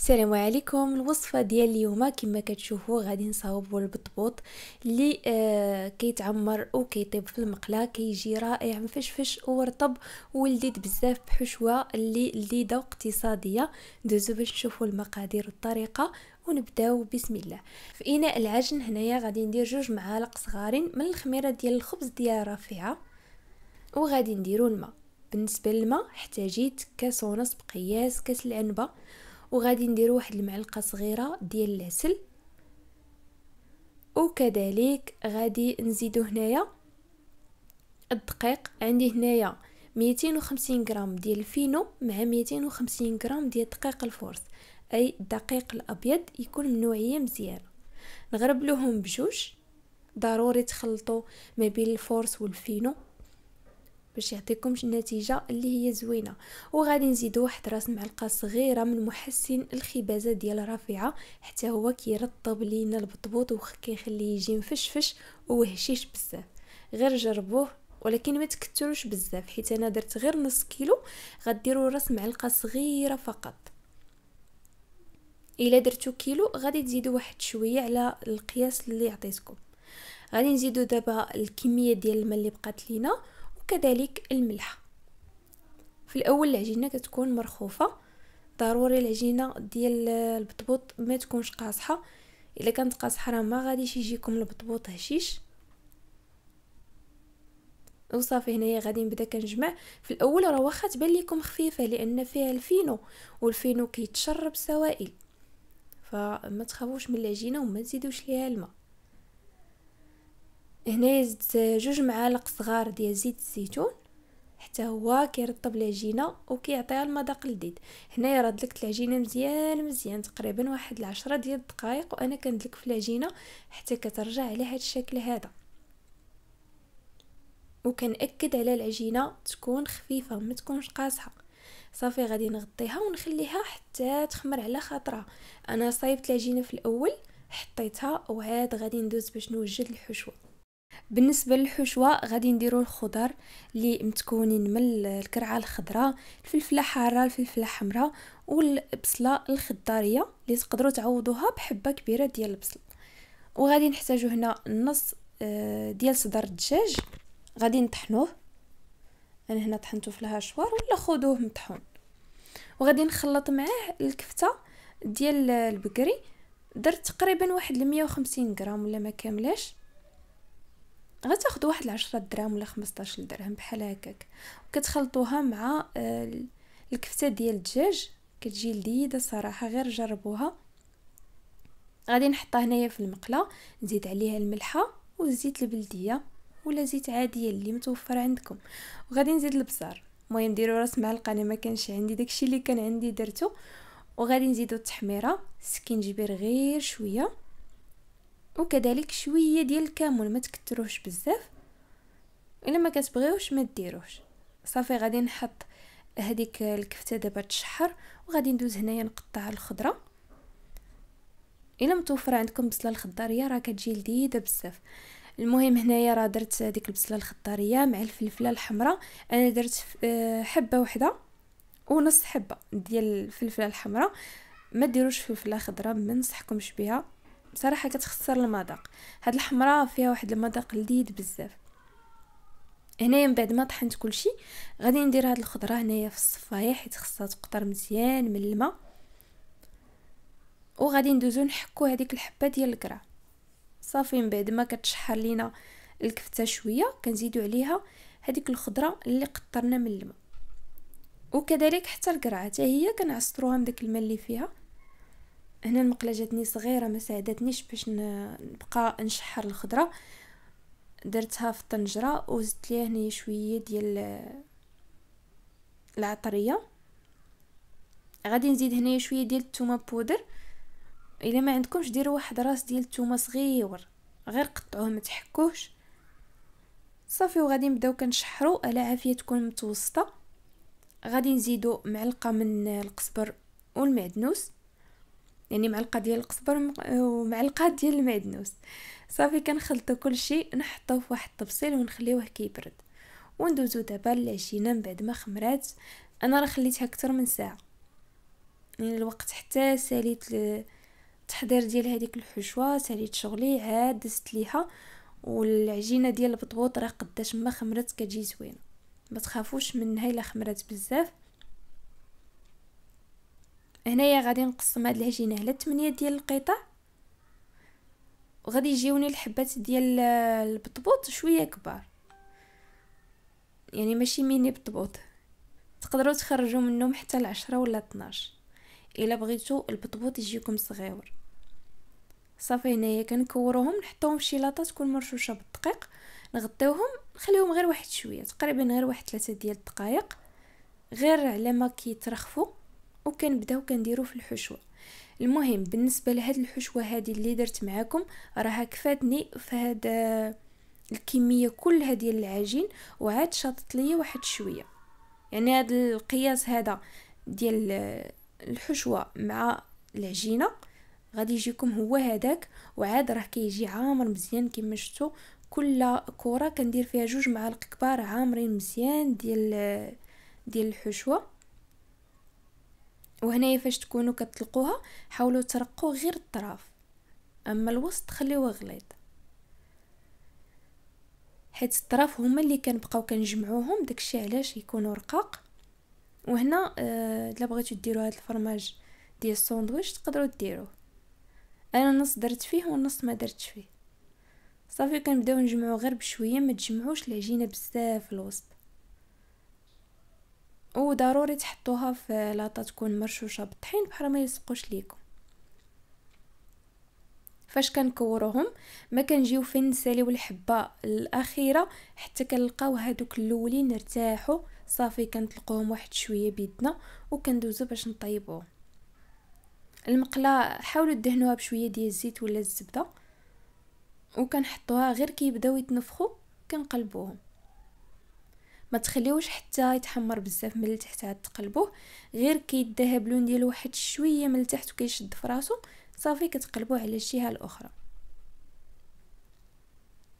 السلام عليكم الوصفه ديال اليوم كما كتشوفوا غادي نصاوبوا البطبوط اللي آه كيتعمر وكيطيب في المقله كيجي رائع مفشفش ورطب ولذيذ بزاف بحشوه اللي لذيذه واقتصاديه دوزو باش نشوفوا المقادير والطريقه ونبداو بسم الله في اناء العجن هنايا غادي ندير جوج معالق صغارين من الخميره ديال الخبز ديال رفيعه وغادي نديرو الماء بالنسبه للماء احتاجيت كاس ونص بقياس كاس العنبه وغادي ندير واحد المعلقه صغيره ديال العسل وكذلك غادي نزيدو هنايا الدقيق عندي هنايا 250 غرام ديال الفينو مع 250 غرام ديال دقيق الفورس اي الدقيق الابيض يكون من نوعيه مزيانه نغربلوهم بجوج ضروري تخلطوا ما بين الفورس والفينو باش يعطيكم نتيجه اللي هي زوينه وغادي نزيدو واحد راس معلقه صغيره من محسن الخبازه ديال رافعه حتى هو كيرطب لينا البطبوط وكيخليه يجي مفشفش وهشيش بزاف غير جربوه ولكن ما تكثروش بزاف حيت انا درت غير نص كيلو غديروا راس معلقه صغيره فقط الا درتو كيلو غادي تزيدوا واحد شويه على القياس اللي عطيتكم غادي نزيدو دابا الكميه ديال الماء اللي بقات لينا كذلك الملح في الاول العجينه كتكون مرخوفه ضروري العجينه ديال البطبوط ما تكونش قاصحه الا كانت قاصحه راه ما غاديش يجيكم البطبوط هشيش وصافي هنايا غادي نبدا كنجمع في الاول راه واخا تبان لكم خفيفه لان فيها الفينو والفينو كيتشرب سوائل فما تخافوش من العجينه وما تزيدوش ليها الماء هنا زدت جوج معالق صغار ديال زيت الزيتون حتى هو كيرطب العجينه وكيعطيها المذاق لذيذ هنايا راه دلكت العجينه مزيان مزيان تقريبا واحد العشرة ديال الدقائق وانا كندلك في العجينه حتى كترجع على هذا الشكل هذا وكنأكد على العجينه تكون خفيفه ما تكونش قاصحه صافي غادي نغطيها ونخليها حتى تخمر على خاطرها انا صايبت العجينه في الاول حطيتها وعاد غادي ندوز باش نوجد الحشوه بالنسبه للحشوه غادي نديرو الخضر اللي متكونين من الكرعه الخضراء الفلفله حاره الفلفله حمراء والبصله الخضاريه اللي تقدروا تعوضوها بحبه كبيره ديال البصل وغادي نحتاجو هنا نص آه، ديال صدر الدجاج غادي نطحنوه انا يعني هنا طحنته في الهشوار ولا خذوه مطحون وغادي نخلط معاه الكفته ديال البقري درت تقريبا واحد 150 غرام ولا ما كاملاش غتاخذوا واحد 10 دراهم ولا 15 درهم بحال هكاك وكتخلطوها مع آه، الكفته ديال الدجاج كتجي لذيذه صراحه غير جربوها غادي نحطها هنايا في المقله نزيد عليها الملحه والزيت البلديه ولا زيت عاديه اللي متوفر عندكم وغادي نزيد البزار المهم ديروا راس معلقه انا ما كانش عندي داكشي اللي كان عندي درتو وغادي نزيدو التحميره سكينجبير غير شويه وكذلك شويه ديال الكمون ما تكتروش بزاف الا ما كتبغيوش ما ديروش صافي غادي نحط هذيك الكفته دابا تشحر وغادي ندوز هنايا نقطع الخضره الا متوفره عندكم بصله الخضاريه راه كتجي لذيذه بزاف المهم هنايا راه درت هذيك البصله الخضاريه مع الفلفله الحمراء انا درت آه، حبه وحده ونص حبه ديال الفلفله الحمراء ما ديروش فلفله خضراء ما نصحكمش بها بصراحه كتخسر المذاق هاد الحمراء فيها واحد المذاق لذيذ بزاف هنايا من بعد ما طحنت كلشي غادي ندير هاد الخضره هنايا في الصفايه حيت خصها تقطر مزيان من الماء وغادي ندوزو نحكو هذيك الحبه ديال الكرع صافي من بعد ما كتشحر لينا الكفته شويه كنزيدو عليها هذيك الخضره اللي قطرنا من الماء وكذلك حتى القرعه حتى هي كنعصروها من داك الماء اللي فيها هنا المقله جاتني صغيره ما ساعدتنيش باش نبقى نشحر الخضره درتها في الطنجره وزدت ليها هنا شويه ديال العطريه غادي نزيد هنايا شويه ديال التومة بودر الا ما عندكمش ديروا واحد راس ديال التومة صغير غير قطعوه ما تحكوش صافي وغادي نبداو كنشحروا على عافيه تكون متوسطه غادي نزيدو معلقه من القزبر والمعدنوس يعني معلقه ديال القزبر ومعلقه ديال المعدنوس صافي كنخلطو كلشي نحطه في واحد الطبسيل ونخليوه كيبرد وندوزو دابا للعجينه من بعد ما خمرات انا راه خليتها اكثر من ساعه يعني الوقت حتى ساليت التحضير ديال هذيك الحشوه ساليت شغلي عاد دزت ليها والعجينه ديال البطبوط راه قداش ما خمرت كتجي زوينه ما تخافوش منها الا خمرات بزاف هنايا غادي نقسم هاد العجينه على 8 ديال القطع وغادي يجيوني الحبات ديال البطبوط شويه كبار يعني ماشي ميني بطبوط تقدروا تخرجوا منهم حتى العشرة ولا 12 الا بغيتو البطبوط يجيكم صغيور صافي هنايا كنكوروهم نحطوهم في شي لاطه تكون مرشوشه بالدقيق نغطيوهم نخليهم غير واحد شويه تقريبا غير واحد ثلاثة ديال الدقائق غير على ما كيترخفوا وكنبداو كنديرو في الحشوه المهم بالنسبه لهاد الحشوه هذه اللي درت معاكم راها كفاتني في هاد آه، الكميه كلها ديال العجين وعاد شاطت ليا واحد شويه يعني هاد القياس هذا ديال آه، الحشوه مع العجينه غادي يجيكم هو هذاك وعاد راه كيجي عامر مزيان كما شفتوا كل كره كندير فيها جوج معالق كبار عامرين مزيان ديال آه، ديال الحشوه وهنايا فاش تكونوا كتلقوها حاولوا ترقوا غير الطرف اما الوسط خليوه غليظ حيت الطرف هما اللي كنبقاو كنجمعوهم داكشي علاش يكونوا رقاق وهنا الا آه، بغيتو ديروا هاد الفرماج ديال الساندويتش تقدروا ديروه انا نص درت فيه ونص ما درتش فيه صافي كنبداو نجمعو غير بشويه ما تجمعوش العجينه بزاف في الوسط وضروري تحطوها في لاطه تكون مرشوشه بالطحين بحال ما يلصقوش ليكم فاش كنكوروهم ما كنجيو فين نساليو الحبه الاخيره حتى كنلقاو هادوك الاولين ارتاحوا صافي كنطلقوهم واحد شويه بيدنا وكندوزو باش نطيبوه المقله حاولوا دهنوها بشويه ديال الزيت ولا الزبده وكنحطوها غير كيبداو يتنفخوا كنقلبوهم ما تخليوش حتى يتحمر بزاف من التحت عاد تقلبوه غير كيديها لون ديالو واحد شويه من التحت وكيشد فراسو صافي كتقلبوه على الجهه الاخرى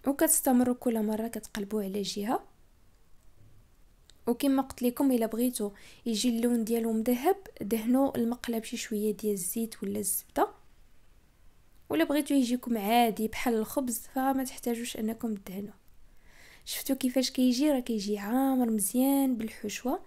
وكتستمروا كل مره كتقلبوه على جهه وكما قلت لكم الا بغيتو يجي اللون ديالو مذهب دهنوا المقله بشي شويه ديال الزيت ولا الزبده ولا بغيتو يجيكم عادي بحال الخبز فما تحتاجوش انكم تدهنوه شفتو كيفاش كيجي راه كيجي عامر مزيان بالحشوه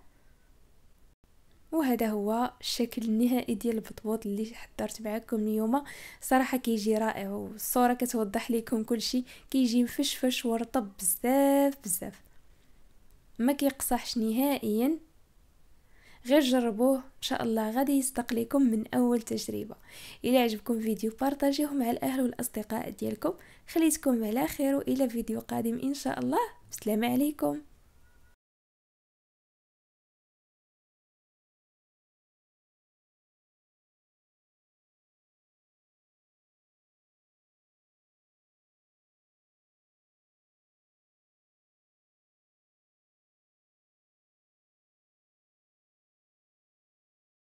وهذا هو الشكل النهائي ديال البطبوط اللي حضرت معكم اليوم صراحه كيجي رائع والصوره كتوضح لكم كل شيء كيجي مفشفش ورطب بزاف بزاف ما كيقصحش نهائيا غير جربوه ان شاء الله غادي يستقليكم من اول تجربه الى عجبكم فيديو بارطاجيوه مع الاهل والاصدقاء ديالكم خليتكم على خير والى فيديو قادم ان شاء الله بسلام عليكم